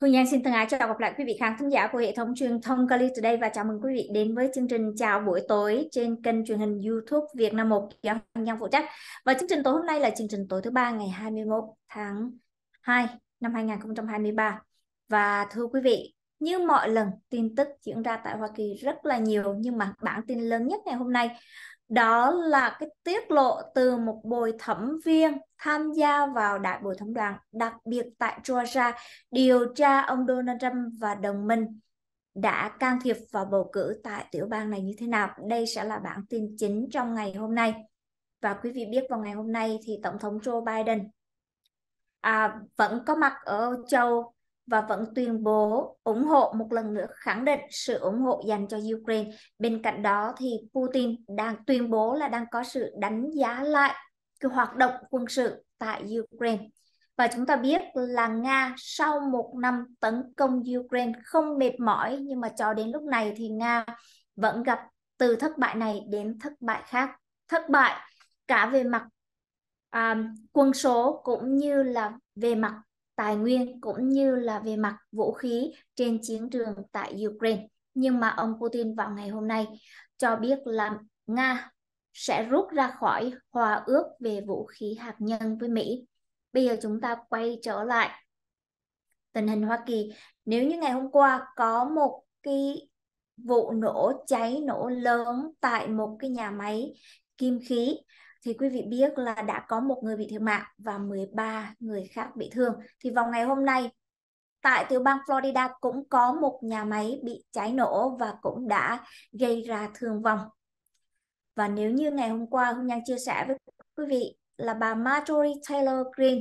Hương Giang xin thân ái chào gặp lại quý vị khán thính giả của hệ thống truyền thông Kali Today và chào mừng quý vị đến với chương trình Chào buổi tối trên kênh truyền hình YouTube Việt Nam 1 do Hương Giang phụ trách. Và chương trình tối hôm nay là chương trình tối thứ ba ngày 21 tháng 2 năm 2023. Và thưa quý vị, như mọi lần tin tức diễn ra tại Hoa Kỳ rất là nhiều nhưng mà bản tin lớn nhất ngày hôm nay đó là cái tiết lộ từ một bồi thẩm viên tham gia vào đại bồi thẩm đoàn đặc biệt tại Georgia điều tra ông Donald Trump và đồng minh đã can thiệp vào bầu cử tại tiểu bang này như thế nào. Đây sẽ là bản tin chính trong ngày hôm nay. Và quý vị biết vào ngày hôm nay thì Tổng thống Joe Biden à, vẫn có mặt ở châu và vẫn tuyên bố ủng hộ một lần nữa khẳng định sự ủng hộ dành cho Ukraine. Bên cạnh đó thì Putin đang tuyên bố là đang có sự đánh giá lại cái hoạt động quân sự tại Ukraine. Và chúng ta biết là Nga sau một năm tấn công Ukraine không mệt mỏi nhưng mà cho đến lúc này thì Nga vẫn gặp từ thất bại này đến thất bại khác. Thất bại cả về mặt um, quân số cũng như là về mặt tài nguyên cũng như là về mặt vũ khí trên chiến trường tại Ukraine. Nhưng mà ông Putin vào ngày hôm nay cho biết là Nga sẽ rút ra khỏi hòa ước về vũ khí hạt nhân với Mỹ. Bây giờ chúng ta quay trở lại tình hình Hoa Kỳ. Nếu như ngày hôm qua có một cái vụ nổ cháy nổ lớn tại một cái nhà máy kim khí thì quý vị biết là đã có một người bị thiệt mạng và 13 người khác bị thương. Thì vào ngày hôm nay tại tiểu bang Florida cũng có một nhà máy bị cháy nổ và cũng đã gây ra thương vong. Và nếu như ngày hôm qua Hương Nhan chia sẻ với quý vị là bà Marjorie Taylor Greene,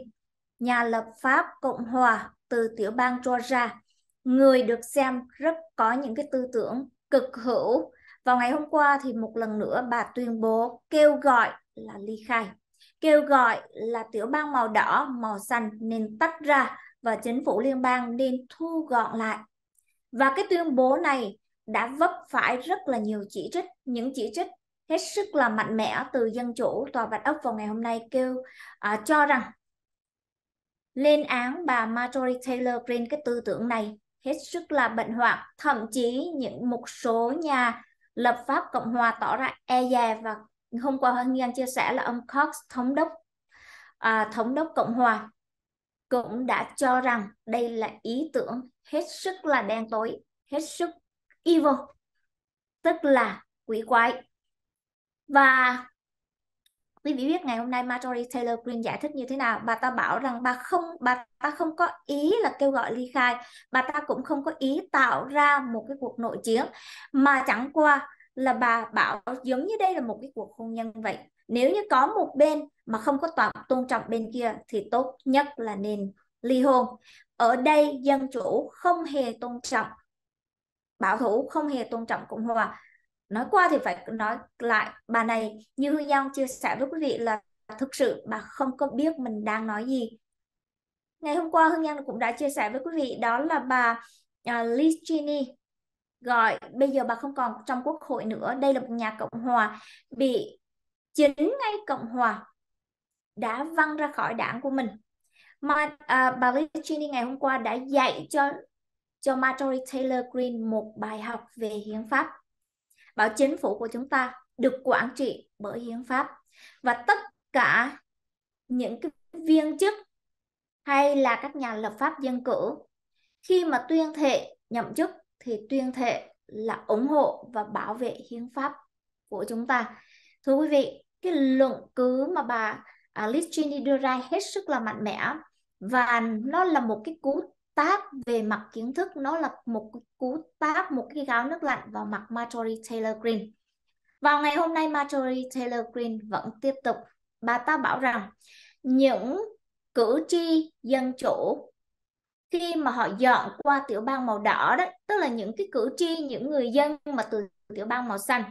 nhà lập pháp Cộng hòa từ tiểu bang Georgia, người được xem rất có những cái tư tưởng cực hữu vào ngày hôm qua thì một lần nữa bà tuyên bố kêu gọi là ly khai, kêu gọi là tiểu bang màu đỏ, màu xanh nên tách ra và chính phủ liên bang nên thu gọn lại. Và cái tuyên bố này đã vấp phải rất là nhiều chỉ trích, những chỉ trích hết sức là mạnh mẽ từ dân chủ tòa bạch ốc vào ngày hôm nay kêu uh, cho rằng lên án bà Marjorie Taylor Greene cái tư tưởng này hết sức là bệnh hoạn thậm chí những một số nhà lập pháp Cộng hòa tỏ ra e dè và hôm qua Hân Giang chia sẻ là ông Cox thống đốc à, thống đốc Cộng hòa cũng đã cho rằng đây là ý tưởng hết sức là đen tối, hết sức evil, tức là quỷ quái. Và quý vị biết ngày hôm nay Marjorie Taylor Greene giải thích như thế nào bà ta bảo rằng bà không bà ta không có ý là kêu gọi ly khai bà ta cũng không có ý tạo ra một cái cuộc nội chiến mà chẳng qua là bà bảo giống như đây là một cái cuộc hôn nhân vậy nếu như có một bên mà không có toàn tôn trọng bên kia thì tốt nhất là nên ly hôn ở đây dân chủ không hề tôn trọng bảo thủ không hề tôn trọng cộng hòa nói qua thì phải nói lại bà này như Hương Giang chia sẻ với quý vị là thực sự bà không có biết mình đang nói gì ngày hôm qua Hương Giang cũng đã chia sẻ với quý vị đó là bà uh, à, Liz Cheney gọi bây giờ bà không còn trong quốc hội nữa đây là một nhà cộng hòa bị chính ngay cộng hòa đã văng ra khỏi đảng của mình mà uh, bà Liz Cheney ngày hôm qua đã dạy cho cho Marjorie Taylor Greene một bài học về hiến pháp bảo chính phủ của chúng ta được quản trị bởi hiến pháp và tất cả những cái viên chức hay là các nhà lập pháp dân cử khi mà tuyên thệ nhậm chức thì tuyên thệ là ủng hộ và bảo vệ hiến pháp của chúng ta thưa quý vị cái luận cứ mà bà Liz Cheney đưa ra hết sức là mạnh mẽ và nó là một cái cú tác về mặt kiến thức nó là một cú tác một cái gáo nước lạnh vào mặt Marjorie Taylor Greene vào ngày hôm nay Marjorie Taylor Greene vẫn tiếp tục bà ta bảo rằng những cử tri dân chủ khi mà họ dọn qua tiểu bang màu đỏ đó tức là những cái cử tri những người dân mà từ tiểu bang màu xanh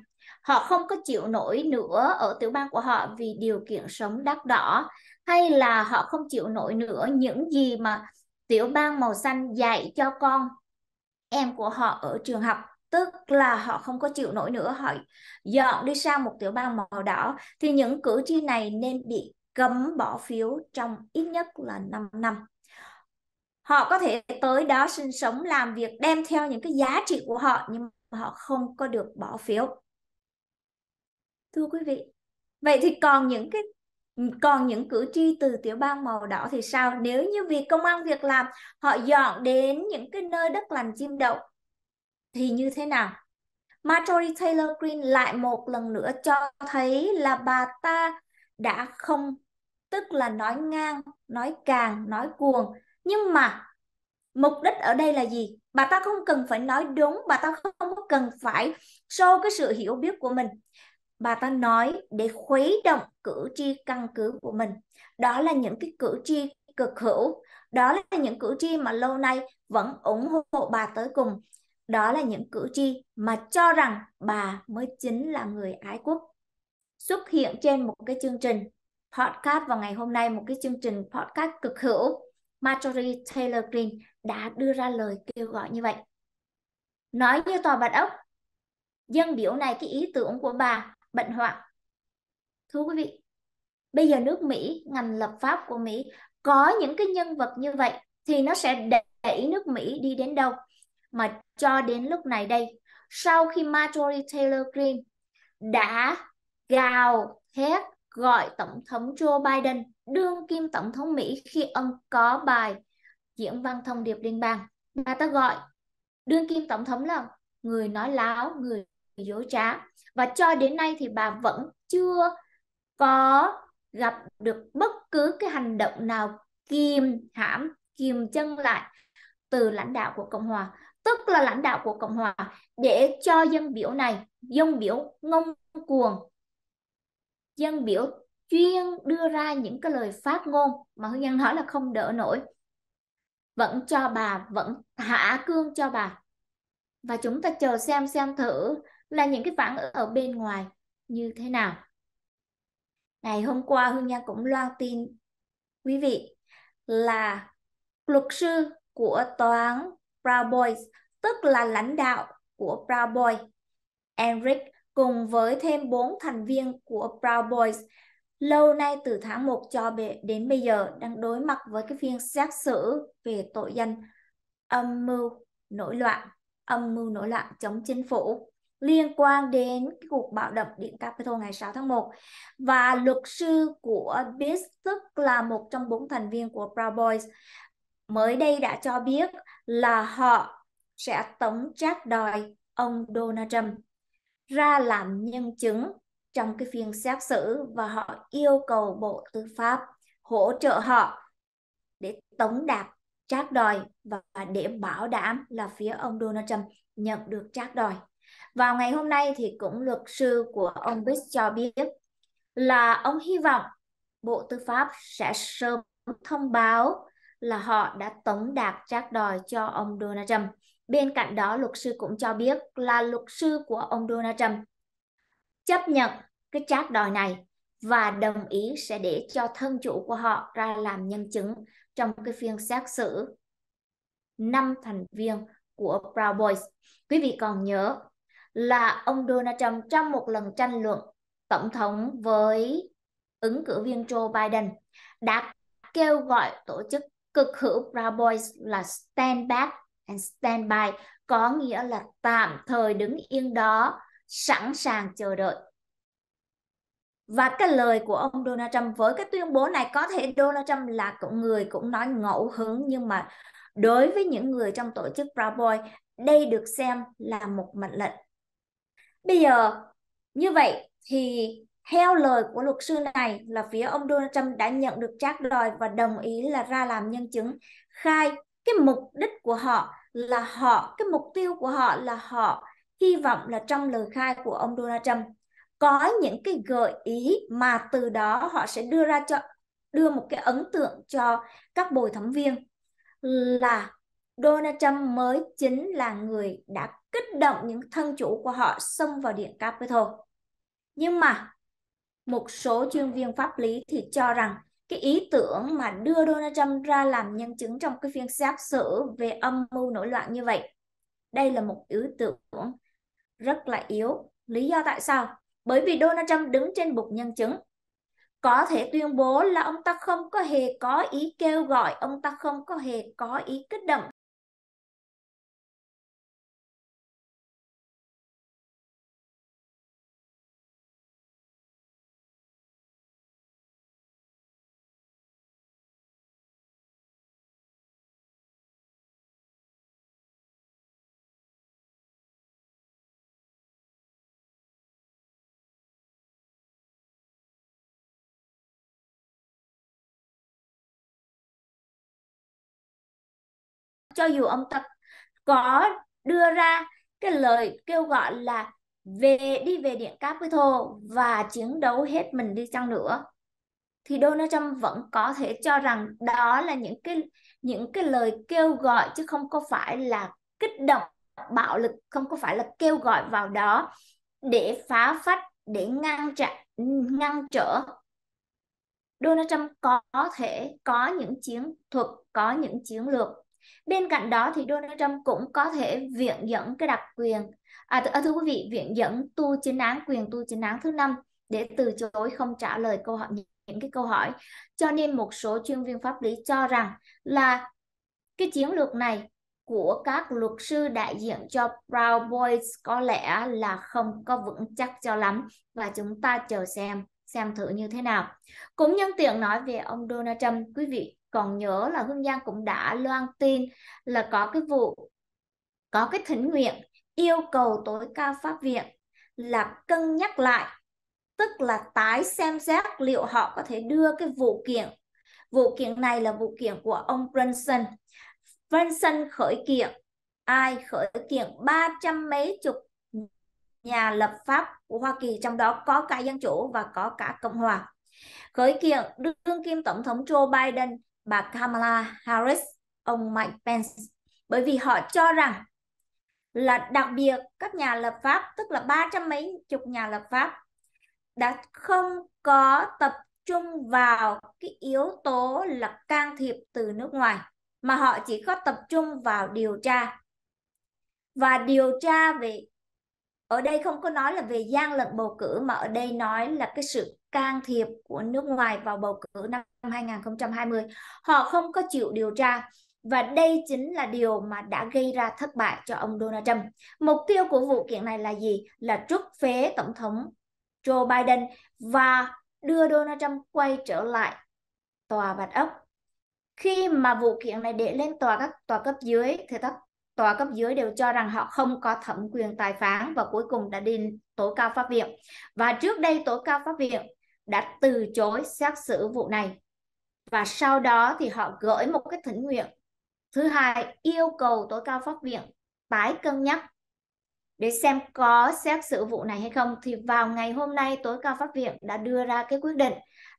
họ không có chịu nổi nữa ở tiểu bang của họ vì điều kiện sống đắt đỏ hay là họ không chịu nổi nữa những gì mà tiểu bang màu xanh dạy cho con em của họ ở trường học tức là họ không có chịu nổi nữa họ dọn đi sang một tiểu bang màu đỏ thì những cử tri này nên bị cấm bỏ phiếu trong ít nhất là 5 năm họ có thể tới đó sinh sống làm việc đem theo những cái giá trị của họ nhưng mà họ không có được bỏ phiếu thưa quý vị vậy thì còn những cái còn những cử tri từ tiểu bang màu đỏ thì sao nếu như việc công an việc làm họ dọn đến những cái nơi đất lành chim đậu thì như thế nào Marjorie Taylor Greene lại một lần nữa cho thấy là bà ta đã không tức là nói ngang nói càng nói cuồng nhưng mà mục đích ở đây là gì bà ta không cần phải nói đúng bà ta không cần phải show cái sự hiểu biết của mình bà ta nói để khuấy động cử tri căn cứ của mình đó là những cái cử tri cực hữu đó là những cử tri mà lâu nay vẫn ủng hộ bà tới cùng đó là những cử tri mà cho rằng bà mới chính là người ái quốc xuất hiện trên một cái chương trình podcast vào ngày hôm nay một cái chương trình podcast cực hữu Marjorie Taylor Greene đã đưa ra lời kêu gọi như vậy nói như tòa bạch ốc dân biểu này cái ý tưởng của bà bệnh hoạn. Thưa quý vị, bây giờ nước Mỹ, ngành lập pháp của Mỹ có những cái nhân vật như vậy thì nó sẽ đẩy nước Mỹ đi đến đâu? Mà cho đến lúc này đây, sau khi Marjorie Taylor Greene đã gào thét gọi Tổng thống Joe Biden, đương kim Tổng thống Mỹ khi ông có bài diễn văn thông điệp liên bang. Bà ta gọi đương kim Tổng thống là người nói láo, người dối trá và cho đến nay thì bà vẫn chưa có gặp được bất cứ cái hành động nào kìm hãm kìm chân lại từ lãnh đạo của cộng hòa tức là lãnh đạo của cộng hòa để cho dân biểu này dân biểu ngông cuồng dân biểu chuyên đưa ra những cái lời phát ngôn mà hương nhân nói là không đỡ nổi vẫn cho bà vẫn hạ cương cho bà và chúng ta chờ xem xem thử là những cái phản ứng ở bên ngoài như thế nào ngày hôm qua hương Nhan cũng loan tin quý vị là luật sư của tòa án Proud Boys tức là lãnh đạo của Proud Boys, Enric cùng với thêm 4 thành viên của Proud Boys lâu nay từ tháng 1 cho đến bây giờ đang đối mặt với cái phiên xét xử về tội danh âm mưu nổi loạn âm mưu nổi loạn chống chính phủ liên quan đến cái cuộc bạo động Điện Capitol ngày 6 tháng 1. Và luật sư của Biz, tức là một trong bốn thành viên của Proud Boys, mới đây đã cho biết là họ sẽ tống trác đòi ông Donald Trump ra làm nhân chứng trong cái phiên xét xử và họ yêu cầu Bộ Tư pháp hỗ trợ họ để tống đạt trác đòi và để bảo đảm là phía ông Donald Trump nhận được trác đòi. Vào ngày hôm nay thì cũng luật sư của ông Bix cho biết là ông hy vọng Bộ Tư pháp sẽ sớm thông báo là họ đã tống đạt trác đòi cho ông Donald Trump. Bên cạnh đó, luật sư cũng cho biết là luật sư của ông Donald Trump chấp nhận cái trác đòi này và đồng ý sẽ để cho thân chủ của họ ra làm nhân chứng trong cái phiên xét xử năm thành viên của Proud Boys. Quý vị còn nhớ là ông Donald Trump trong một lần tranh luận tổng thống với ứng cử viên Joe Biden đã kêu gọi tổ chức cực hữu Proud Boys là Stand Back and Stand By có nghĩa là tạm thời đứng yên đó sẵn sàng chờ đợi và cái lời của ông Donald Trump với cái tuyên bố này có thể Donald Trump là cũng người cũng nói ngẫu hứng nhưng mà đối với những người trong tổ chức Proud Boys đây được xem là một mệnh lệnh Bây giờ như vậy thì theo lời của luật sư này là phía ông Donald Trump đã nhận được trác đòi và đồng ý là ra làm nhân chứng khai cái mục đích của họ là họ cái mục tiêu của họ là họ hy vọng là trong lời khai của ông Donald Trump có những cái gợi ý mà từ đó họ sẽ đưa ra cho đưa một cái ấn tượng cho các bồi thẩm viên là Donald Trump mới chính là người đã kích động những thân chủ của họ xông vào điện Capitol. Nhưng mà một số chuyên viên pháp lý thì cho rằng cái ý tưởng mà đưa Donald Trump ra làm nhân chứng trong cái phiên xét xử về âm mưu nổi loạn như vậy. Đây là một ý tưởng rất là yếu. Lý do tại sao? Bởi vì Donald Trump đứng trên bục nhân chứng. Có thể tuyên bố là ông ta không có hề có ý kêu gọi, ông ta không có hề có ý kích động cho dù ông ta có đưa ra cái lời kêu gọi là về đi về điện Capitol và chiến đấu hết mình đi chăng nữa thì Donald Trump vẫn có thể cho rằng đó là những cái những cái lời kêu gọi chứ không có phải là kích động bạo lực không có phải là kêu gọi vào đó để phá phách để ngăn chặn ngăn trở Donald Trump có thể có những chiến thuật có những chiến lược bên cạnh đó thì Donald Trump cũng có thể viện dẫn cái đặc quyền à, th- à thưa quý vị viện dẫn tu chính án quyền tu chính án thứ năm để từ chối không trả lời câu hỏi những cái câu hỏi cho nên một số chuyên viên pháp lý cho rằng là cái chiến lược này của các luật sư đại diện cho Proud Boys có lẽ là không có vững chắc cho lắm và chúng ta chờ xem xem thử như thế nào. Cũng nhân tiện nói về ông Donald Trump, quý vị còn nhớ là hương giang cũng đã loan tin là có cái vụ có cái thỉnh nguyện yêu cầu tối cao pháp viện là cân nhắc lại tức là tái xem xét liệu họ có thể đưa cái vụ kiện vụ kiện này là vụ kiện của ông Branson Branson khởi kiện ai khởi kiện ba trăm mấy chục nhà lập pháp của Hoa Kỳ trong đó có cả dân chủ và có cả cộng hòa khởi kiện đương kim tổng thống Joe Biden bà Kamala Harris, ông Mike Pence bởi vì họ cho rằng là đặc biệt các nhà lập pháp tức là ba trăm mấy chục nhà lập pháp đã không có tập trung vào cái yếu tố là can thiệp từ nước ngoài mà họ chỉ có tập trung vào điều tra và điều tra về ở đây không có nói là về gian lận bầu cử mà ở đây nói là cái sự can thiệp của nước ngoài vào bầu cử năm 2020. Họ không có chịu điều tra và đây chính là điều mà đã gây ra thất bại cho ông Donald Trump. Mục tiêu của vụ kiện này là gì? Là trút phế Tổng thống Joe Biden và đưa Donald Trump quay trở lại tòa Bạch Ốc. Khi mà vụ kiện này để lên tòa các tòa cấp dưới thì các tòa cấp dưới đều cho rằng họ không có thẩm quyền tài phán và cuối cùng đã đi tố cao pháp viện. Và trước đây tố cao pháp viện đã từ chối xét xử vụ này và sau đó thì họ gửi một cái thỉnh nguyện thứ hai yêu cầu tối cao pháp viện tái cân nhắc để xem có xét xử vụ này hay không thì vào ngày hôm nay tối cao pháp viện đã đưa ra cái quyết định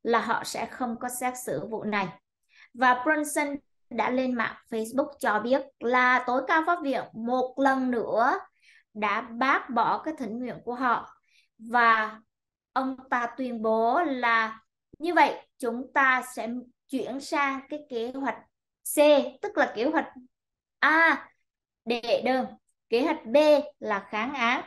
là họ sẽ không có xét xử vụ này và Brunson đã lên mạng Facebook cho biết là tối cao pháp viện một lần nữa đã bác bỏ cái thỉnh nguyện của họ và ông ta tuyên bố là như vậy chúng ta sẽ chuyển sang cái kế hoạch C tức là kế hoạch A đệ đơn kế hoạch B là kháng án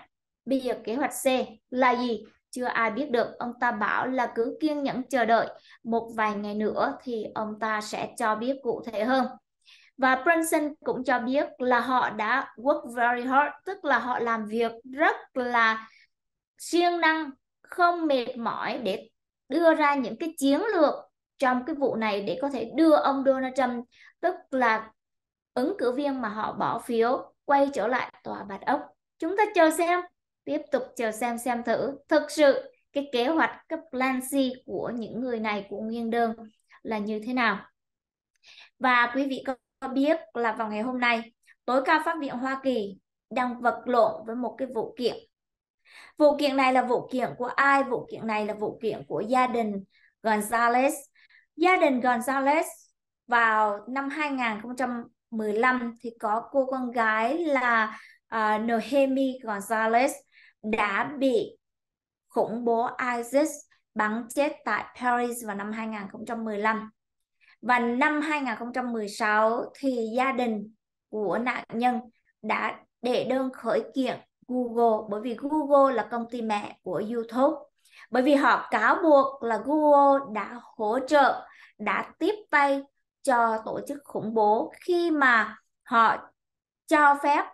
bây giờ kế hoạch C là gì chưa ai biết được ông ta bảo là cứ kiên nhẫn chờ đợi một vài ngày nữa thì ông ta sẽ cho biết cụ thể hơn và Branson cũng cho biết là họ đã work very hard tức là họ làm việc rất là siêng năng không mệt mỏi để đưa ra những cái chiến lược trong cái vụ này để có thể đưa ông Donald Trump tức là ứng cử viên mà họ bỏ phiếu quay trở lại tòa bạch ốc chúng ta chờ xem tiếp tục chờ xem xem thử thực sự cái kế hoạch cấp plan C của những người này của nguyên đơn là như thế nào và quý vị có biết là vào ngày hôm nay tối cao pháp viện Hoa Kỳ đang vật lộn với một cái vụ kiện Vụ kiện này là vụ kiện của ai? Vụ kiện này là vụ kiện của gia đình Gonzales. Gia đình Gonzales vào năm 2015 thì có cô con gái là uh, Nohemi Gonzales đã bị khủng bố ISIS bắn chết tại Paris vào năm 2015. Và năm 2016 thì gia đình của nạn nhân đã đệ đơn khởi kiện Google bởi vì Google là công ty mẹ của YouTube bởi vì họ cáo buộc là Google đã hỗ trợ đã tiếp tay cho tổ chức khủng bố khi mà họ cho phép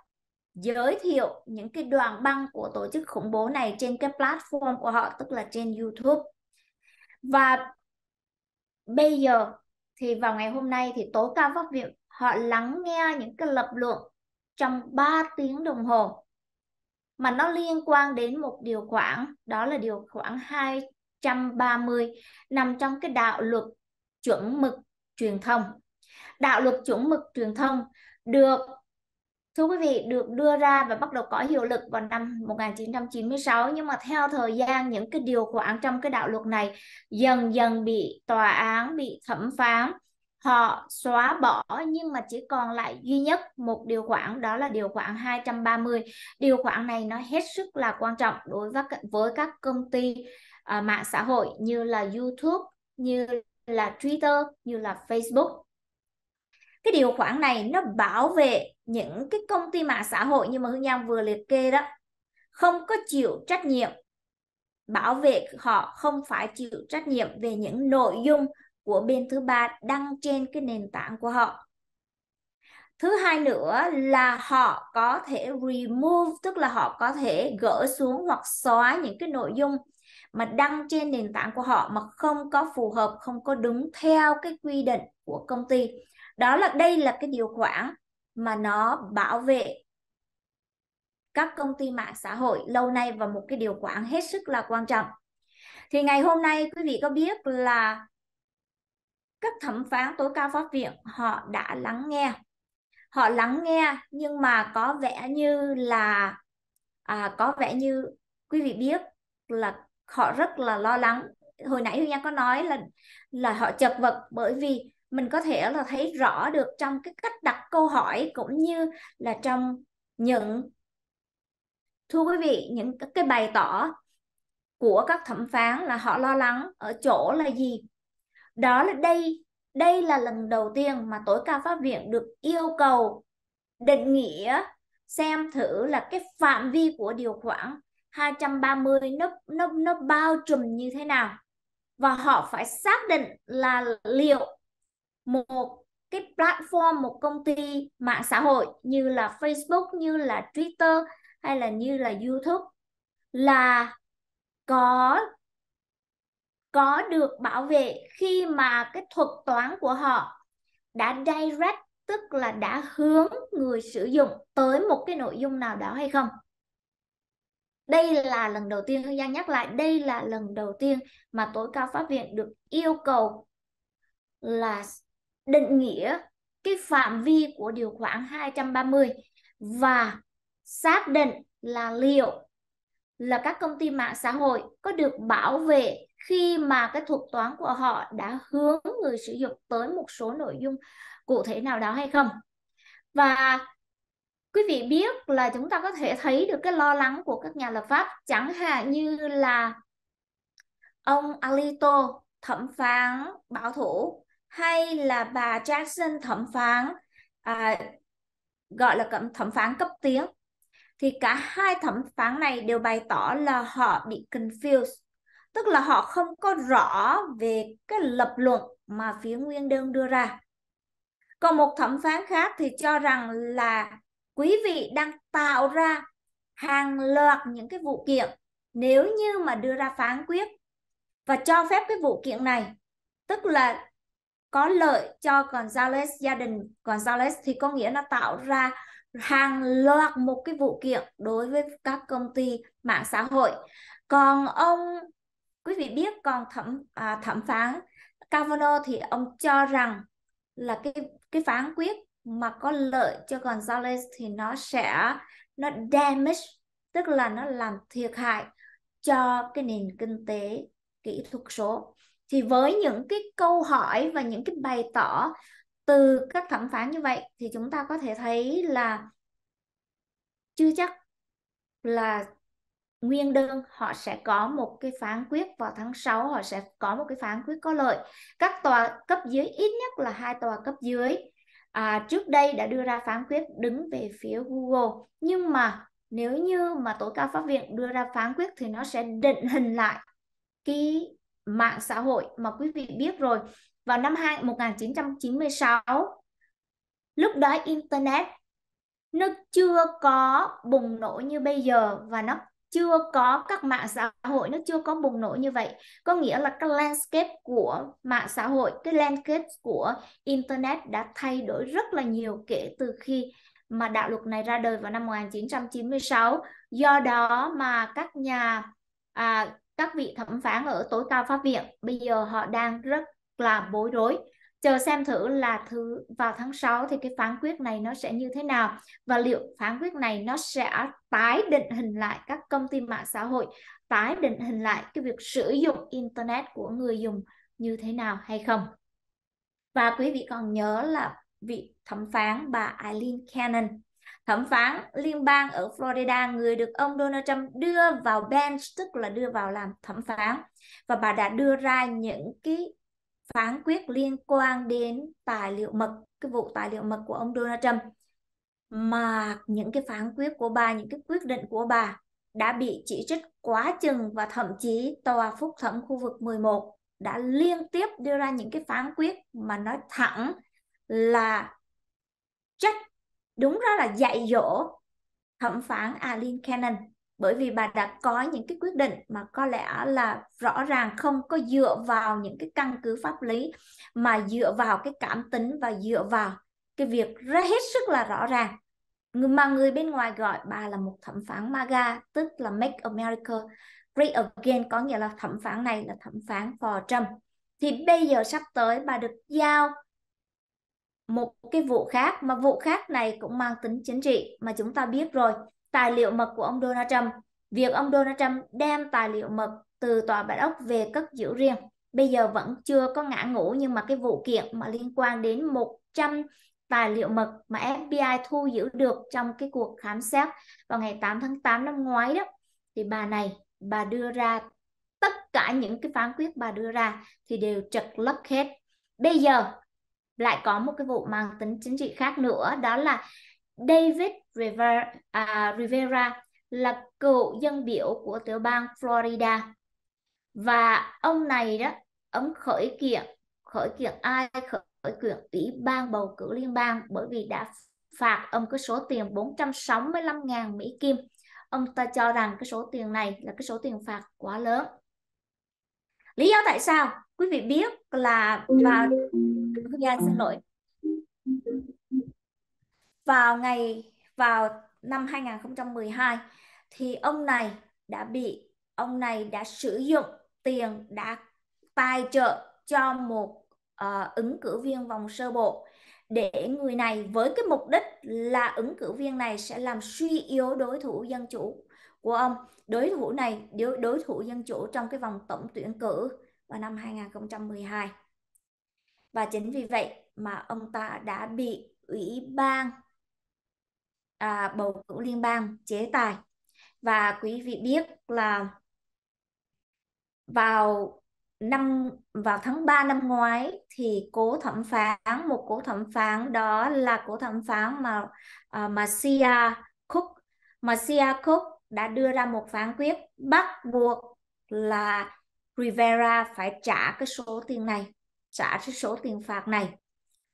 giới thiệu những cái đoạn băng của tổ chức khủng bố này trên cái platform của họ tức là trên YouTube và bây giờ thì vào ngày hôm nay thì tối cao pháp viện họ lắng nghe những cái lập luận trong 3 tiếng đồng hồ mà nó liên quan đến một điều khoản đó là điều khoản 230 nằm trong cái đạo luật chuẩn mực truyền thông. Đạo luật chuẩn mực truyền thông được thưa quý vị được đưa ra và bắt đầu có hiệu lực vào năm 1996 nhưng mà theo thời gian những cái điều khoản trong cái đạo luật này dần dần bị tòa án bị thẩm phán họ xóa bỏ nhưng mà chỉ còn lại duy nhất một điều khoản đó là điều khoản 230. Điều khoản này nó hết sức là quan trọng đối với với các công ty uh, mạng xã hội như là YouTube, như là Twitter, như là Facebook. Cái điều khoản này nó bảo vệ những cái công ty mạng xã hội như mà Hương Giang vừa liệt kê đó không có chịu trách nhiệm bảo vệ họ không phải chịu trách nhiệm về những nội dung của bên thứ ba đăng trên cái nền tảng của họ thứ hai nữa là họ có thể remove tức là họ có thể gỡ xuống hoặc xóa những cái nội dung mà đăng trên nền tảng của họ mà không có phù hợp không có đúng theo cái quy định của công ty đó là đây là cái điều khoản mà nó bảo vệ các công ty mạng xã hội lâu nay và một cái điều khoản hết sức là quan trọng thì ngày hôm nay quý vị có biết là các thẩm phán tối cao pháp viện họ đã lắng nghe họ lắng nghe nhưng mà có vẻ như là à, có vẻ như quý vị biết là họ rất là lo lắng hồi nãy Hương nha có nói là là họ chật vật bởi vì mình có thể là thấy rõ được trong cái cách đặt câu hỏi cũng như là trong những thưa quý vị những cái bày tỏ của các thẩm phán là họ lo lắng ở chỗ là gì đó là đây đây là lần đầu tiên mà tối cao pháp viện được yêu cầu định nghĩa xem thử là cái phạm vi của điều khoản 230 nó nó nó bao trùm như thế nào và họ phải xác định là liệu một cái platform một công ty mạng xã hội như là Facebook như là Twitter hay là như là YouTube là có có được bảo vệ khi mà cái thuật toán của họ đã direct tức là đã hướng người sử dụng tới một cái nội dung nào đó hay không đây là lần đầu tiên hương giang nhắc lại đây là lần đầu tiên mà tối cao pháp viện được yêu cầu là định nghĩa cái phạm vi của điều khoản 230 và xác định là liệu là các công ty mạng xã hội có được bảo vệ khi mà cái thuật toán của họ đã hướng người sử dụng tới một số nội dung cụ thể nào đó hay không và quý vị biết là chúng ta có thể thấy được cái lo lắng của các nhà lập pháp chẳng hạn như là ông Alito thẩm phán bảo thủ hay là bà Jackson thẩm phán à, gọi là thẩm phán cấp tiến thì cả hai thẩm phán này đều bày tỏ là họ bị confused tức là họ không có rõ về cái lập luận mà phía nguyên đơn đưa ra còn một thẩm phán khác thì cho rằng là quý vị đang tạo ra hàng loạt những cái vụ kiện nếu như mà đưa ra phán quyết và cho phép cái vụ kiện này tức là có lợi cho Gonzales gia đình Gonzales thì có nghĩa nó tạo ra hàng loạt một cái vụ kiện đối với các công ty mạng xã hội còn ông quý vị biết còn thẩm à, thẩm phán Kavanaugh thì ông cho rằng là cái cái phán quyết mà có lợi cho Gonzales thì nó sẽ nó damage tức là nó làm thiệt hại cho cái nền kinh tế kỹ thuật số thì với những cái câu hỏi và những cái bày tỏ từ các thẩm phán như vậy thì chúng ta có thể thấy là chưa chắc là nguyên đơn họ sẽ có một cái phán quyết vào tháng 6 họ sẽ có một cái phán quyết có lợi các tòa cấp dưới ít nhất là hai tòa cấp dưới à, trước đây đã đưa ra phán quyết đứng về phía Google nhưng mà nếu như mà tối cao pháp viện đưa ra phán quyết thì nó sẽ định hình lại cái mạng xã hội mà quý vị biết rồi vào năm 1996 lúc đó internet nó chưa có bùng nổ như bây giờ và nó chưa có các mạng xã hội nó chưa có bùng nổ như vậy có nghĩa là cái landscape của mạng xã hội cái landscape của internet đã thay đổi rất là nhiều kể từ khi mà đạo luật này ra đời vào năm 1996 do đó mà các nhà à, các vị thẩm phán ở tối cao pháp viện bây giờ họ đang rất là bối rối chờ xem thử là thứ vào tháng 6 thì cái phán quyết này nó sẽ như thế nào và liệu phán quyết này nó sẽ tái định hình lại các công ty mạng xã hội tái định hình lại cái việc sử dụng internet của người dùng như thế nào hay không và quý vị còn nhớ là vị thẩm phán bà Eileen Cannon thẩm phán liên bang ở Florida người được ông Donald Trump đưa vào bench tức là đưa vào làm thẩm phán và bà đã đưa ra những cái phán quyết liên quan đến tài liệu mật cái vụ tài liệu mật của ông Donald Trump mà những cái phán quyết của bà những cái quyết định của bà đã bị chỉ trích quá chừng và thậm chí tòa phúc thẩm khu vực 11 đã liên tiếp đưa ra những cái phán quyết mà nói thẳng là trách đúng ra là dạy dỗ thẩm phán Aline Cannon bởi vì bà đã có những cái quyết định mà có lẽ là rõ ràng không có dựa vào những cái căn cứ pháp lý mà dựa vào cái cảm tính và dựa vào cái việc ra hết sức là rõ ràng mà người bên ngoài gọi bà là một thẩm phán MAGA tức là Make America Great Again có nghĩa là thẩm phán này là thẩm phán for Trump thì bây giờ sắp tới bà được giao một cái vụ khác mà vụ khác này cũng mang tính chính trị mà chúng ta biết rồi tài liệu mật của ông Donald Trump, việc ông Donald Trump đem tài liệu mật từ tòa Bạch Ốc về cất giữ riêng. Bây giờ vẫn chưa có ngã ngũ nhưng mà cái vụ kiện mà liên quan đến 100 tài liệu mật mà FBI thu giữ được trong cái cuộc khám xét vào ngày 8 tháng 8 năm ngoái đó thì bà này bà đưa ra tất cả những cái phán quyết bà đưa ra thì đều trật lấp hết. Bây giờ lại có một cái vụ mang tính chính trị khác nữa đó là David Rivera, à, Rivera là cựu dân biểu của tiểu bang Florida và ông này đó ông khởi kiện khởi kiện ai khởi kiện ủy ban bầu cử liên bang bởi vì đã phạt ông cái số tiền 465.000 Mỹ Kim ông ta cho rằng cái số tiền này là cái số tiền phạt quá lớn lý do tại sao quý vị biết là và dạ xin lỗi vào ngày vào năm 2012 thì ông này đã bị ông này đã sử dụng tiền đã tài trợ cho một uh, ứng cử viên vòng sơ bộ để người này với cái mục đích là ứng cử viên này sẽ làm suy yếu đối thủ dân chủ của ông đối thủ này đối, đối thủ dân chủ trong cái vòng tổng tuyển cử vào năm 2012 và chính vì vậy mà ông ta đã bị ủy ban à, bầu cử liên bang chế tài và quý vị biết là vào năm vào tháng 3 năm ngoái thì cố thẩm phán một cố thẩm phán đó là cố thẩm phán mà uh, à, Marcia Cook Marcia Cook đã đưa ra một phán quyết bắt buộc là Rivera phải trả cái số tiền này trả cái số tiền phạt này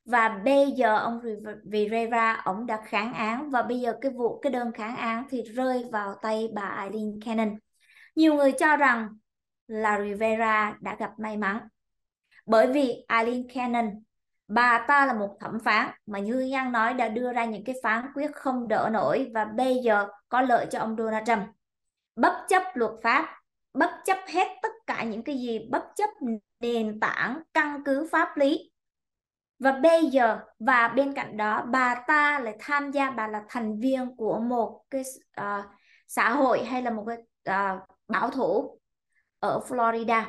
và bây giờ ông Rivera ông đã kháng án và bây giờ cái vụ cái đơn kháng án thì rơi vào tay bà Eileen Cannon. Nhiều người cho rằng là Rivera đã gặp may mắn bởi vì Eileen Cannon bà ta là một thẩm phán mà như Giang nói đã đưa ra những cái phán quyết không đỡ nổi và bây giờ có lợi cho ông Donald Trump bất chấp luật pháp bất chấp hết tất cả những cái gì bất chấp nền tảng căn cứ pháp lý và bây giờ và bên cạnh đó bà ta lại tham gia bà là thành viên của một cái uh, xã hội hay là một cái uh, bảo thủ ở Florida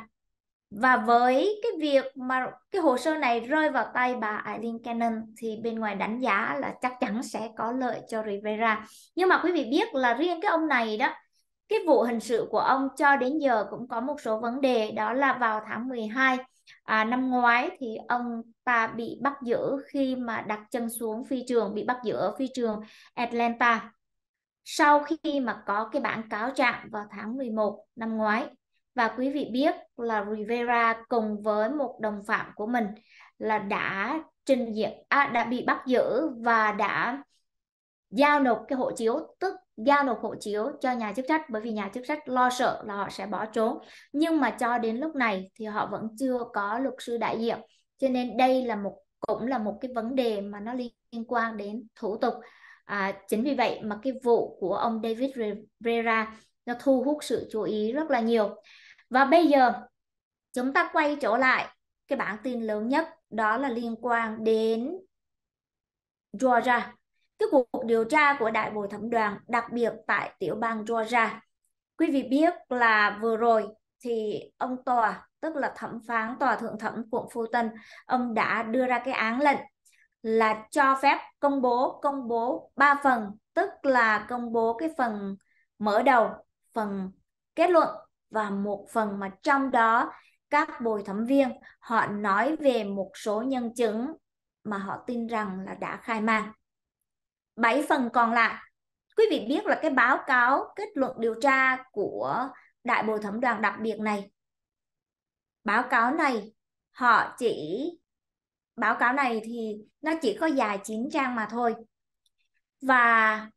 và với cái việc mà cái hồ sơ này rơi vào tay bà Eileen Cannon thì bên ngoài đánh giá là chắc chắn sẽ có lợi cho Rivera nhưng mà quý vị biết là riêng cái ông này đó cái vụ hình sự của ông cho đến giờ cũng có một số vấn đề đó là vào tháng 12 à, năm ngoái thì ông ta bị bắt giữ khi mà đặt chân xuống phi trường, bị bắt giữ ở phi trường Atlanta. Sau khi mà có cái bản cáo trạng vào tháng 11 năm ngoái và quý vị biết là Rivera cùng với một đồng phạm của mình là đã trình diện à, đã bị bắt giữ và đã giao nộp cái hộ chiếu tức giao nộp hộ chiếu cho nhà chức trách bởi vì nhà chức trách lo sợ là họ sẽ bỏ trốn nhưng mà cho đến lúc này thì họ vẫn chưa có luật sư đại diện cho nên đây là một cũng là một cái vấn đề mà nó liên quan đến thủ tục à, chính vì vậy mà cái vụ của ông David Rivera nó thu hút sự chú ý rất là nhiều và bây giờ chúng ta quay trở lại cái bản tin lớn nhất đó là liên quan đến Georgia cái cuộc điều tra của đại bồi thẩm đoàn đặc biệt tại tiểu bang Georgia quý vị biết là vừa rồi thì ông tòa tức là thẩm phán tòa thượng thẩm quận Tân ông đã đưa ra cái án lệnh là cho phép công bố công bố ba phần tức là công bố cái phần mở đầu phần kết luận và một phần mà trong đó các bồi thẩm viên họ nói về một số nhân chứng mà họ tin rằng là đã khai man. Bảy phần còn lại, quý vị biết là cái báo cáo kết luận điều tra của đại bồi thẩm đoàn đặc biệt này. Báo cáo này họ chỉ báo cáo này thì nó chỉ có dài 9 trang mà thôi. Và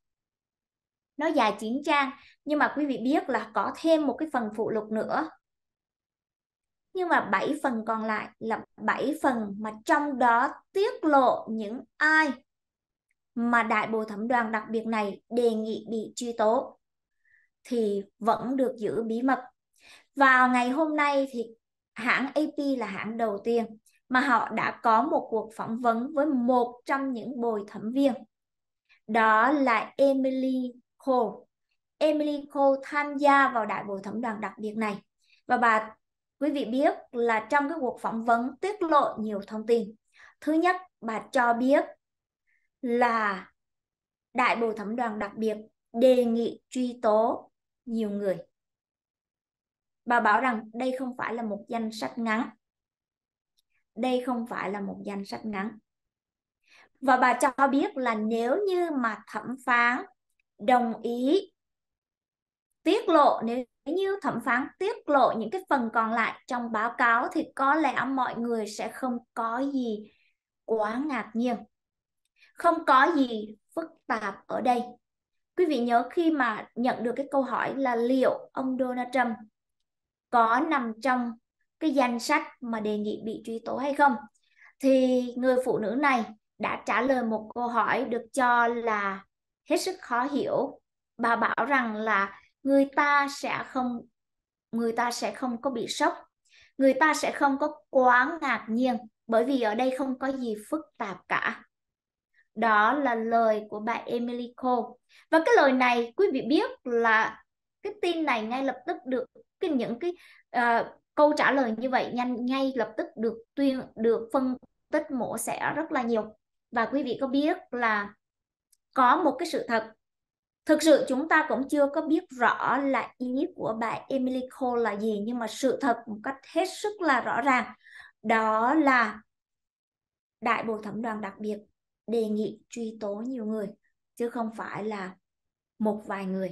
nó dài 9 trang nhưng mà quý vị biết là có thêm một cái phần phụ lục nữa. Nhưng mà 7 phần còn lại là 7 phần mà trong đó tiết lộ những ai mà đại bồi thẩm đoàn đặc biệt này đề nghị bị truy tố thì vẫn được giữ bí mật. Vào ngày hôm nay thì hãng AP là hãng đầu tiên mà họ đã có một cuộc phỏng vấn với một trong những bồi thẩm viên. Đó là Emily Cole. Emily Cole tham gia vào đại bồi thẩm đoàn đặc biệt này. Và bà quý vị biết là trong cái cuộc phỏng vấn tiết lộ nhiều thông tin. Thứ nhất, bà cho biết là đại bồi thẩm đoàn đặc biệt đề nghị truy tố nhiều người. Bà bảo rằng đây không phải là một danh sách ngắn. Đây không phải là một danh sách ngắn. Và bà cho biết là nếu như mà thẩm phán đồng ý tiết lộ nếu như thẩm phán tiết lộ những cái phần còn lại trong báo cáo thì có lẽ mọi người sẽ không có gì quá ngạc nhiên. Không có gì phức tạp ở đây Quý vị nhớ khi mà nhận được cái câu hỏi là liệu ông Donald Trump có nằm trong cái danh sách mà đề nghị bị truy tố hay không thì người phụ nữ này đã trả lời một câu hỏi được cho là hết sức khó hiểu bà bảo rằng là người ta sẽ không người ta sẽ không có bị sốc người ta sẽ không có quá ngạc nhiên bởi vì ở đây không có gì phức tạp cả đó là lời của bà Emily Cole và cái lời này quý vị biết là cái tin này ngay lập tức được cái những cái uh, câu trả lời như vậy nhanh ngay lập tức được tuyên được phân tích mổ xẻ rất là nhiều và quý vị có biết là có một cái sự thật thực sự chúng ta cũng chưa có biết rõ là ý của bà Emily Cole là gì nhưng mà sự thật một cách hết sức là rõ ràng đó là đại bồi thẩm đoàn đặc biệt đề nghị truy tố nhiều người chứ không phải là một vài người.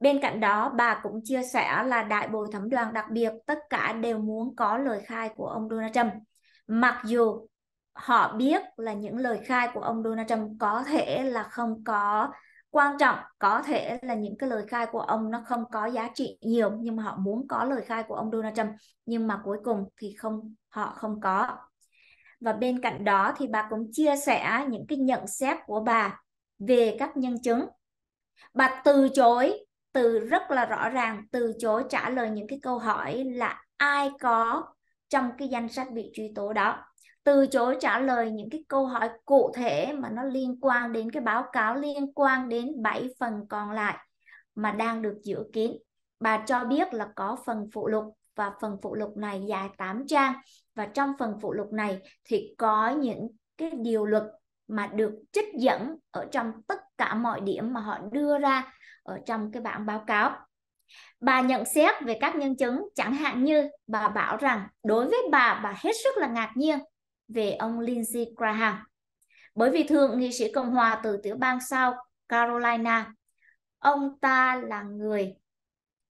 Bên cạnh đó, bà cũng chia sẻ là đại bồi thẩm đoàn đặc biệt tất cả đều muốn có lời khai của ông Donald Trump. Mặc dù họ biết là những lời khai của ông Donald Trump có thể là không có quan trọng, có thể là những cái lời khai của ông nó không có giá trị nhiều nhưng mà họ muốn có lời khai của ông Donald Trump nhưng mà cuối cùng thì không họ không có và bên cạnh đó thì bà cũng chia sẻ những cái nhận xét của bà về các nhân chứng bà từ chối từ rất là rõ ràng từ chối trả lời những cái câu hỏi là ai có trong cái danh sách bị truy tố đó từ chối trả lời những cái câu hỏi cụ thể mà nó liên quan đến cái báo cáo liên quan đến 7 phần còn lại mà đang được giữ kín Bà cho biết là có phần phụ lục và phần phụ lục này dài 8 trang và trong phần phụ lục này thì có những cái điều luật mà được trích dẫn ở trong tất cả mọi điểm mà họ đưa ra ở trong cái bản báo cáo. Bà nhận xét về các nhân chứng chẳng hạn như bà bảo rằng đối với bà bà hết sức là ngạc nhiên về ông Lindsey Graham. Bởi vì thượng nghị sĩ Cộng hòa từ tiểu bang South Carolina, ông ta là người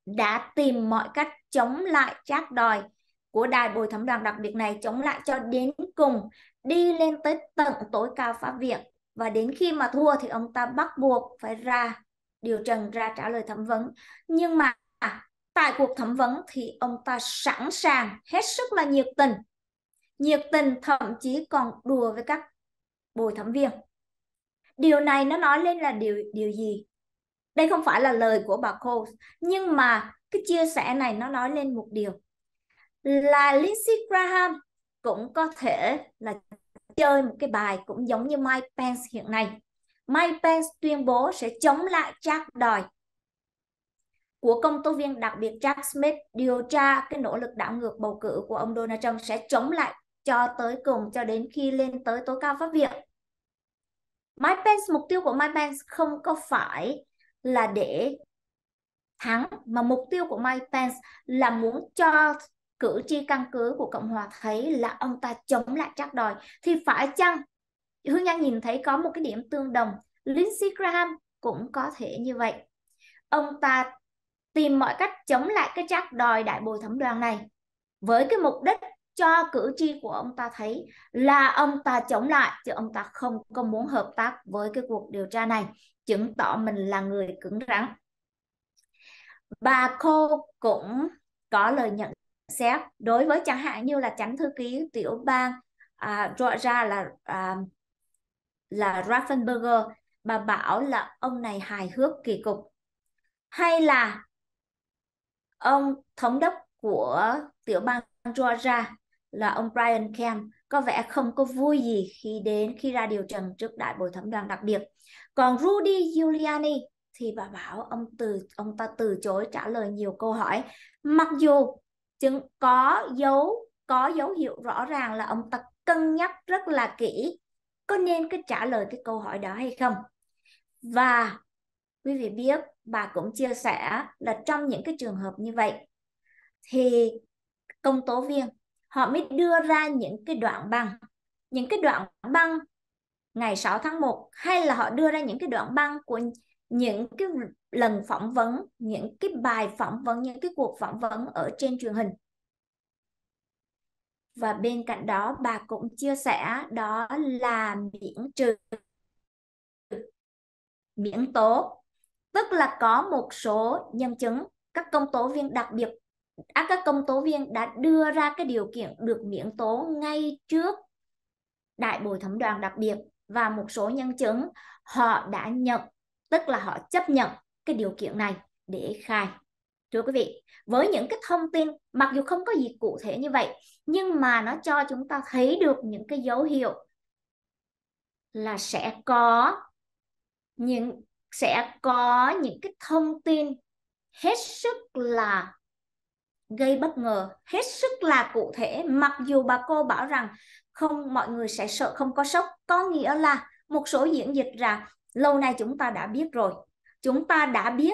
đã tìm mọi cách chống lại chác đòi của đài bồi thẩm đoàn đặc biệt này chống lại cho đến cùng đi lên tới tận tối cao pháp viện và đến khi mà thua thì ông ta bắt buộc phải ra điều trần ra trả lời thẩm vấn nhưng mà à, tại cuộc thẩm vấn thì ông ta sẵn sàng hết sức là nhiệt tình nhiệt tình thậm chí còn đùa với các bồi thẩm viên điều này nó nói lên là điều điều gì đây không phải là lời của bà cô nhưng mà cái chia sẻ này nó nói lên một điều là Lindsey Graham cũng có thể là chơi một cái bài cũng giống như Mike Pence hiện nay. Mike Pence tuyên bố sẽ chống lại Jack Đòi của công tố viên đặc biệt Jack Smith điều tra cái nỗ lực đảo ngược bầu cử của ông Donald Trump sẽ chống lại cho tới cùng cho đến khi lên tới tối cao pháp viện. Mike Pence, mục tiêu của Mike Pence không có phải là để thắng mà mục tiêu của Mike Pence là muốn cho cử tri căn cứ của Cộng hòa thấy là ông ta chống lại trác đòi thì phải chăng Hương Giang nhìn thấy có một cái điểm tương đồng Lindsey Graham cũng có thể như vậy ông ta tìm mọi cách chống lại cái trác đòi đại bồi thẩm đoàn này với cái mục đích cho cử tri của ông ta thấy là ông ta chống lại chứ ông ta không có muốn hợp tác với cái cuộc điều tra này chứng tỏ mình là người cứng rắn Bà cô cũng có lời nhận xét đối với chẳng hạn như là tránh thư ký tiểu bang à, Georgia là à, là Raffenberger bà bảo là ông này hài hước kỳ cục hay là ông thống đốc của tiểu bang Georgia là ông Brian Kemp có vẻ không có vui gì khi đến khi ra điều trần trước đại bồi thẩm đoàn đặc biệt còn Rudy Giuliani thì bà bảo ông từ ông ta từ chối trả lời nhiều câu hỏi mặc dù chứng có dấu có dấu hiệu rõ ràng là ông ta cân nhắc rất là kỹ có nên cái trả lời cái câu hỏi đó hay không và quý vị biết bà cũng chia sẻ là trong những cái trường hợp như vậy thì công tố viên họ mới đưa ra những cái đoạn băng những cái đoạn băng ngày 6 tháng 1 hay là họ đưa ra những cái đoạn băng của những cái lần phỏng vấn những cái bài phỏng vấn những cái cuộc phỏng vấn ở trên truyền hình và bên cạnh đó bà cũng chia sẻ đó là miễn trừ miễn tố tức là có một số nhân chứng các công tố viên đặc biệt à, các công tố viên đã đưa ra cái điều kiện được miễn tố ngay trước đại bồi thẩm đoàn đặc biệt và một số nhân chứng họ đã nhận tức là họ chấp nhận cái điều kiện này để khai thưa quý vị với những cái thông tin mặc dù không có gì cụ thể như vậy nhưng mà nó cho chúng ta thấy được những cái dấu hiệu là sẽ có những sẽ có những cái thông tin hết sức là gây bất ngờ hết sức là cụ thể mặc dù bà cô bảo rằng không mọi người sẽ sợ không có sốc có nghĩa là một số diễn dịch rằng lâu nay chúng ta đã biết rồi chúng ta đã biết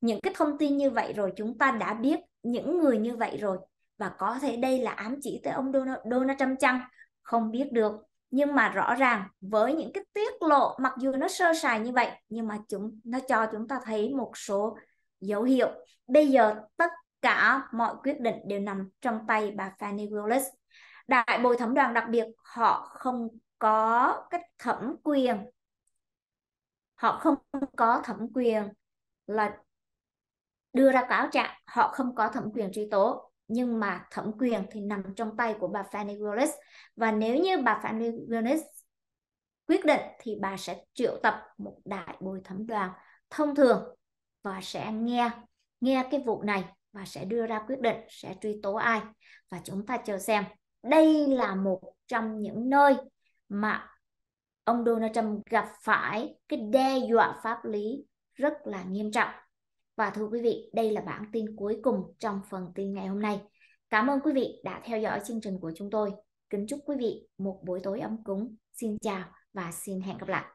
những cái thông tin như vậy rồi chúng ta đã biết những người như vậy rồi và có thể đây là ám chỉ tới ông Donald, Donald Trump chăng không biết được nhưng mà rõ ràng với những cái tiết lộ mặc dù nó sơ sài như vậy nhưng mà chúng nó cho chúng ta thấy một số dấu hiệu bây giờ tất cả mọi quyết định đều nằm trong tay bà Fanny Willis đại bồi thẩm đoàn đặc biệt họ không có cái thẩm quyền họ không có thẩm quyền là đưa ra cáo trạng họ không có thẩm quyền truy tố nhưng mà thẩm quyền thì nằm trong tay của bà Fanny Willis và nếu như bà Fanny Willis quyết định thì bà sẽ triệu tập một đại bồi thẩm đoàn thông thường và sẽ nghe nghe cái vụ này và sẽ đưa ra quyết định sẽ truy tố ai và chúng ta chờ xem đây là một trong những nơi mà ông Donald Trump gặp phải cái đe dọa pháp lý rất là nghiêm trọng. Và thưa quý vị, đây là bản tin cuối cùng trong phần tin ngày hôm nay. Cảm ơn quý vị đã theo dõi chương trình của chúng tôi. Kính chúc quý vị một buổi tối ấm cúng. Xin chào và xin hẹn gặp lại.